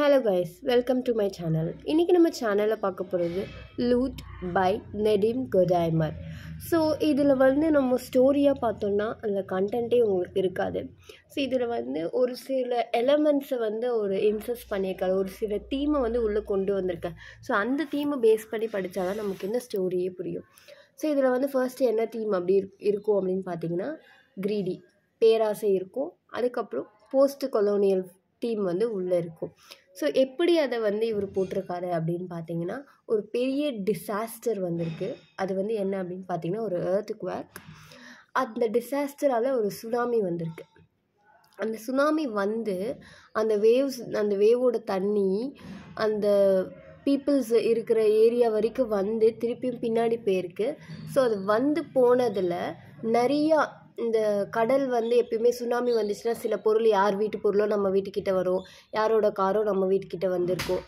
hello guys welcome to my channel இன்றைக்கி நம்ம சேனலில் பார்க்க போகிறது Loot by Nadine Gordimer so இதில் வந்து நம்ம ஸ்டோரியாக பார்த்தோன்னா அந்த கண்டென்ட்டே உங்களுக்கு இருக்காது ஸோ இதில் வந்து ஒரு சில எலமெண்ட்ஸை வந்து ஒரு இன்சஸ் பண்ணியிருக்காரு ஒரு சில தீமை வந்து உள்ளே கொண்டு வந்திருக்காரு ஸோ அந்த தீமை பேஸ் பண்ணி படித்தா தான் நமக்கு இந்த ஸ்டோரியே புரியும் ஸோ இதில் வந்து ஃபர்ஸ்ட் என்ன தீம் அப்படி இருக்கும் அப்படின்னு பார்த்தீங்கன்னா கிரீடி பேராசை இருக்கும் அதுக்கப்புறம் போஸ்ட் கொலோனியல் தீம் வந்து உள்ளே இருக்கும் ஸோ எப்படி அதை வந்து இவர் போட்டிருக்காரு அப்படின்னு பார்த்தீங்கன்னா ஒரு பெரிய டிசாஸ்டர் வந்திருக்கு அது வந்து என்ன அப்படின்னு பார்த்தீங்கன்னா ஒரு ஏர்த் குவாக் அந்த டிசாஸ்டரால் ஒரு சுனாமி வந்திருக்கு அந்த சுனாமி வந்து அந்த வேவ்ஸ் அந்த வேவோட தண்ணி அந்த பீப்புள்ஸ் இருக்கிற ஏரியா வரைக்கும் வந்து திருப்பியும் பின்னாடி போயிருக்கு ஸோ அது வந்து போனதில் நிறையா இந்த கடல் வந்து எப்பயுமே சுனாமி வந்துச்சுன்னா சில பொருள் யார் வீட்டு பொருளோ நம்ம வீட்டுக்கிட்ட வரும் யாரோட காரோ நம்ம வீட்டுக்கிட்ட வந்திருக்கும்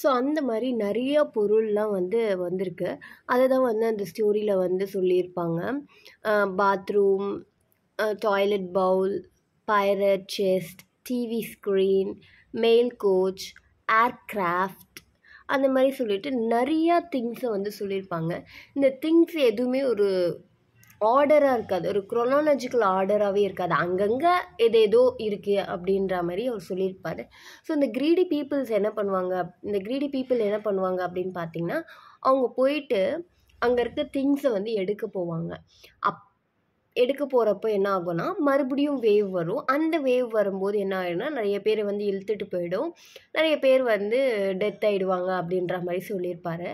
ஸோ அந்த மாதிரி நிறையா பொருள்லாம் வந்து வந்திருக்கு அதை தான் வந்து அந்த ஸ்டோரியில் வந்து சொல்லியிருப்பாங்க bathroom toilet bowl pirate chest TV screen mail coach aircraft அந்த மாதிரி சொல்லிட்டு நிறையா திங்ஸை வந்து சொல்லியிருப்பாங்க இந்த திங்ஸ் எதுவுமே ஒரு ஆர்டராக இருக்காது ஒரு குரோனாலஜிக்கல் ஆர்டராகவே இருக்காது அங்கங்கே எது ஏதோ இருக்குது அப்படின்ற மாதிரி அவர் சொல்லியிருப்பார் ஸோ இந்த க்ரீடி பீப்புள்ஸ் என்ன பண்ணுவாங்க இந்த க்ரீடி பீப்புள் என்ன பண்ணுவாங்க அப்படின்னு பார்த்திங்கன்னா அவங்க போயிட்டு அங்கே இருக்க திங்ஸை வந்து எடுக்க போவாங்க அப் எடுக்க போகிறப்ப என்ன ஆகும்னா மறுபடியும் வேவ் வரும் அந்த வேவ் வரும்போது என்ன ஆகிடும்னா நிறைய பேர் வந்து இழுத்துட்டு போயிடும் நிறைய பேர் வந்து டெத் ஆகிடுவாங்க அப்படின்ற மாதிரி சொல்லியிருப்பார்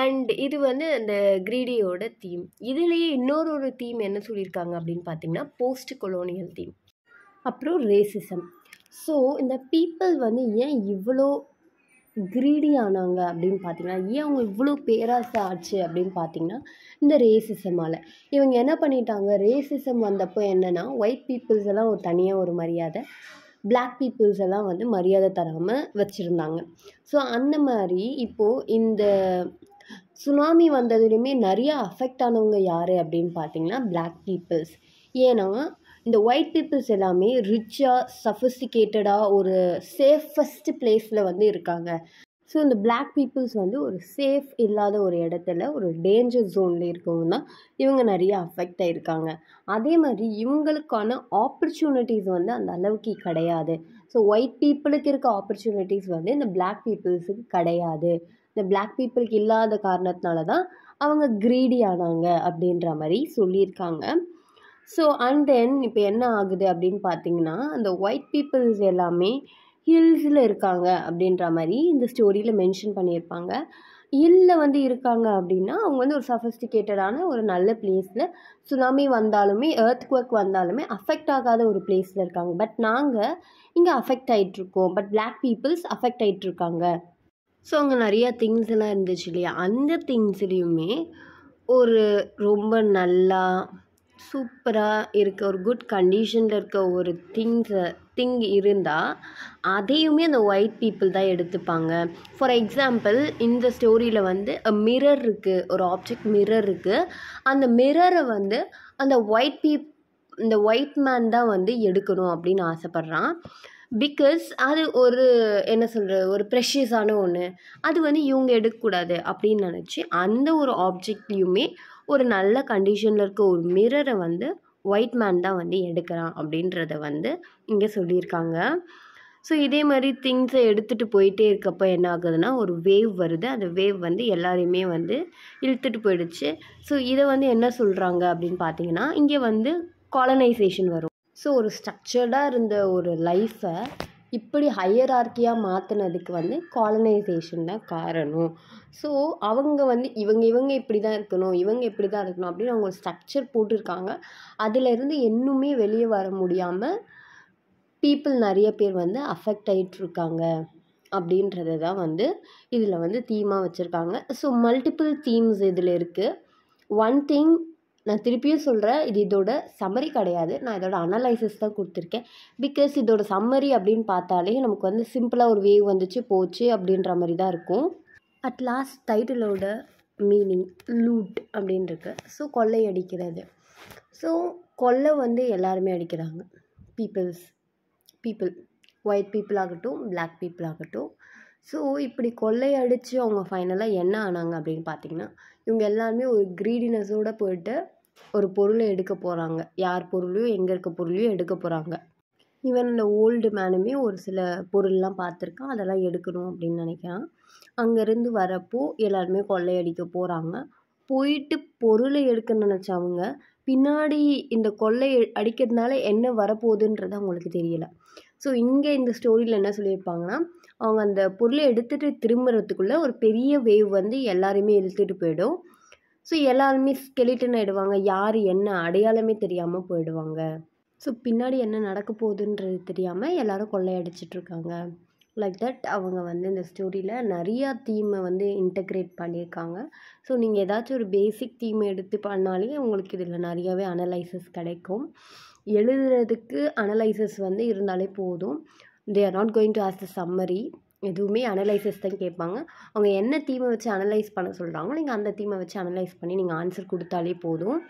அண்ட் இது வந்து அந்த கிரீடியோட தீம் இதுலேயே இன்னொரு ஒரு தீம் என்ன சொல்லியிருக்காங்க அப்படின்னு பார்த்தீங்கன்னா போஸ்ட் கொலோனியல் தீம் அப்புறம் ரேசிசம் ஸோ இந்த பீப்புள் வந்து ஏன் இவ்வளோ க்ரீடி ஆனாங்க அப்படின்னு பார்த்தீங்கன்னா ஏன் அவங்க இவ்வளோ பேராசை ஆச்சு அப்படின்னு பார்த்தீங்கன்னா இந்த ரேசிசமால் இவங்க என்ன பண்ணிட்டாங்க ரேசிசம் வந்தப்போ என்னென்னா ஒயிட் பீப்புள்ஸ் எல்லாம் ஒரு தனியாக ஒரு மரியாதை பிளாக் பீப்புள்ஸ் எல்லாம் வந்து மரியாதை தராமல் வச்சுருந்தாங்க ஸோ அந்த மாதிரி இப்போது இந்த சுனாமி வந்ததுலேயுமே நிறையா அஃபெக்ட் ஆனவங்க யார் அப்படின்னு பார்த்தீங்கன்னா பிளாக் பீப்புள்ஸ் ஏன்னா இந்த ஒயிட் பீப்புள்ஸ் எல்லாமே ரிச்சாக சஃபிஸ்டிகேட்டடாக ஒரு சேஃபஸ்ட் பிளேஸில் வந்து இருக்காங்க ஸோ இந்த பிளாக் பீப்புள்ஸ் வந்து ஒரு சேஃப் இல்லாத ஒரு இடத்துல ஒரு டேஞ்சர் ஜோனில் இருக்கவங்க தான் இவங்க நிறைய அஃபெக்ட் ஆகிருக்காங்க அதே மாதிரி இவங்களுக்கான ஆப்பர்ச்சுனிட்டிஸ் வந்து அந்த அளவுக்கு கிடையாது ஸோ ஒயிட் பீப்புளுக்கு இருக்க ஆப்பர்ச்சுனிட்டிஸ் வந்து இந்த பிளாக் பீப்புள்ஸுக்கு கிடையாது இந்த பிளாக் பீப்புளுக்கு இல்லாத காரணத்தினால தான் அவங்க க்ரீடி ஆனாங்க அப்படின்ற மாதிரி சொல்லியிருக்காங்க ஸோ அண்ட் தென் இப்போ என்ன ஆகுது அப்படின்னு பார்த்தீங்கன்னா அந்த ஒயிட் பீப்புள்ஸ் எல்லாமே ஹில்ஸில் இருக்காங்க அப்படின்ற மாதிரி இந்த ஸ்டோரியில் மென்ஷன் பண்ணியிருப்பாங்க ஹில்ல வந்து இருக்காங்க அப்படின்னா அவங்க வந்து ஒரு சஃபிஸ்டிகேட்டடான ஒரு நல்ல பிளேஸில் சுனாமி வந்தாலுமே எர்த் ஒர்க் வந்தாலுமே அஃபெக்ட் ஆகாத ஒரு பிளேஸில் இருக்காங்க பட் நாங்கள் இங்கே அஃபெக்ட் ஆகிட்ருக்கோம் பட் பிளாக் பீப்புள்ஸ் அஃபெக்ட் ஆகிட்ருக்காங்க ஸோ அங்கே நிறையா திங்ஸ் எல்லாம் இருந்துச்சு இல்லையா அந்த திங்ஸ்லேயுமே ஒரு ரொம்ப நல்லா சூப்பராக இருக்க ஒரு குட் கண்டிஷனில் இருக்க ஒரு திங்ஸை திங் இருந்தால் அதையுமே அந்த ஒயிட் பீப்புள் தான் எடுத்துப்பாங்க ஃபார் எக்ஸாம்பிள் இந்த ஸ்டோரியில் வந்து மிரர் இருக்குது ஒரு ஆப்ஜெக்ட் மிரர் இருக்குது அந்த மிரரை வந்து அந்த ஒயிட் பீப் இந்த ஒயிட் மேன் தான் வந்து எடுக்கணும் அப்படின்னு ஆசைப்பட்றான் பிகாஸ் அது ஒரு என்ன சொல்கிறது ஒரு ப்ரெஷியஸான ஒன்று அது வந்து இவங்க எடுக்கக்கூடாது அப்படின்னு நினச்சி அந்த ஒரு ஆப்ஜெக்ட்லேயுமே ஒரு நல்ல கண்டிஷனில் இருக்க ஒரு மிரரை வந்து ஒயிட் மேன் தான் வந்து எடுக்கிறான் அப்படின்றத வந்து இங்கே சொல்லியிருக்காங்க ஸோ இதே மாதிரி திங்ஸை எடுத்துகிட்டு போயிட்டே இருக்கப்போ என்ன ஆகுதுன்னா ஒரு வேவ் வருது அந்த வேவ் வந்து எல்லாரையுமே வந்து இழுத்துட்டு போயிடுச்சு ஸோ இதை வந்து என்ன சொல்கிறாங்க அப்படின்னு பார்த்தீங்கன்னா இங்கே வந்து காலனைசேஷன் வரும் ஸோ ஒரு ஸ்ட்ரக்சர்டாக இருந்த ஒரு லைஃப்பை இப்படி ஹையரார்க்கியாக மாற்றினதுக்கு வந்து காலனைசேஷன் தான் காரணம் ஸோ அவங்க வந்து இவங்க இவங்க இப்படி தான் இருக்கணும் இவங்க இப்படி தான் இருக்கணும் அப்படின்னு அவங்க ஒரு ஸ்ட்ரக்சர் போட்டிருக்காங்க அதிலேருந்து இன்னுமே வெளியே வர முடியாமல் பீப்புள் நிறைய பேர் வந்து அஃபெக்ட் ஆகிட்ருக்காங்க அப்படின்றத தான் வந்து இதில் வந்து தீமாக வச்சுருக்காங்க ஸோ மல்டிபிள் தீம்ஸ் இதில் இருக்குது ஒன் திங் நான் திருப்பியும் சொல்கிறேன் இது இதோட சம்மரி கிடையாது நான் இதோட அனலைசிஸ் தான் கொடுத்துருக்கேன் பிகாஸ் இதோட சம்மரி அப்படின்னு பார்த்தாலே நமக்கு வந்து சிம்பிளாக ஒரு வேவ் வந்துச்சு போச்சு அப்படின்ற மாதிரி தான் இருக்கும் அட் லாஸ்ட் டைட்டிலோட மீனிங் லூட் அப்படின்னு இருக்கு ஸோ கொள்ளை அடிக்கிறது ஸோ கொள்ளை வந்து எல்லாருமே அடிக்கிறாங்க பீப்புள்ஸ் பீப்புள் ஒயிட் பீப்புள் ஆகட்டும் பிளாக் பீப்புள் ஆகட்டும் ஸோ இப்படி கொள்ளையடித்து அவங்க ஃபைனலாக என்ன ஆனாங்க அப்படின்னு பார்த்தீங்கன்னா இவங்க எல்லாருமே ஒரு க்ரீடினஸோடு போயிட்டு ஒரு பொருளை எடுக்க போகிறாங்க யார் பொருளையும் எங்கே இருக்க பொருளையும் எடுக்க போகிறாங்க ஈவன் இந்த ஓல்டு மேனுமே ஒரு சில பொருள்லாம் பார்த்துருக்கான் அதெல்லாம் எடுக்கணும் அப்படின்னு நினைக்கிறான் அங்கேருந்து வரப்போ எல்லாருமே கொள்ளையடிக்க போகிறாங்க போயிட்டு பொருளை எடுக்கணும்னு நினச்சவங்க பின்னாடி இந்த கொள்ளை அடிக்கிறதுனால என்ன வரப்போகுதுன்றது அவங்களுக்கு தெரியலை ஸோ இங்கே இந்த ஸ்டோரியில் என்ன சொல்லியிருப்பாங்கன்னா அவங்க அந்த பொருளை எடுத்துகிட்டு திரும்புறதுக்குள்ளே ஒரு பெரிய வேவ் வந்து எல்லாருமே இழுத்துட்டு போயிடும் ஸோ எல்லாருமே ஸ்கெலிட்டன் ஆகிடுவாங்க யார் என்ன அடையாளமே தெரியாமல் போயிடுவாங்க ஸோ பின்னாடி என்ன நடக்க போகுதுன்றது தெரியாமல் எல்லோரும் கொள்ளையடிச்சிட்ருக்காங்க லைக் தட் அவங்க வந்து இந்த ஸ்டோரியில் நிறையா தீமை வந்து இன்டக்ரேட் பண்ணியிருக்காங்க ஸோ நீங்கள் ஏதாச்சும் ஒரு பேசிக் தீமை எடுத்து பண்ணாலே உங்களுக்கு இதில் நிறையாவே அனலைசஸ் கிடைக்கும் எழுதுறதுக்கு அனலைசஸ் வந்து இருந்தாலே போதும் they are not going to ask the summary எதுவுமே அனலைசஸ் தான் கேட்பாங்க அவங்க என்ன தீமை வச்சு அனலைஸ் பண்ண சொல்கிறாங்களோ நீங்கள் அந்த தீமை வச்சு அனலைஸ் பண்ணி நீங்கள் ஆன்சர் கொடுத்தாலே போதும்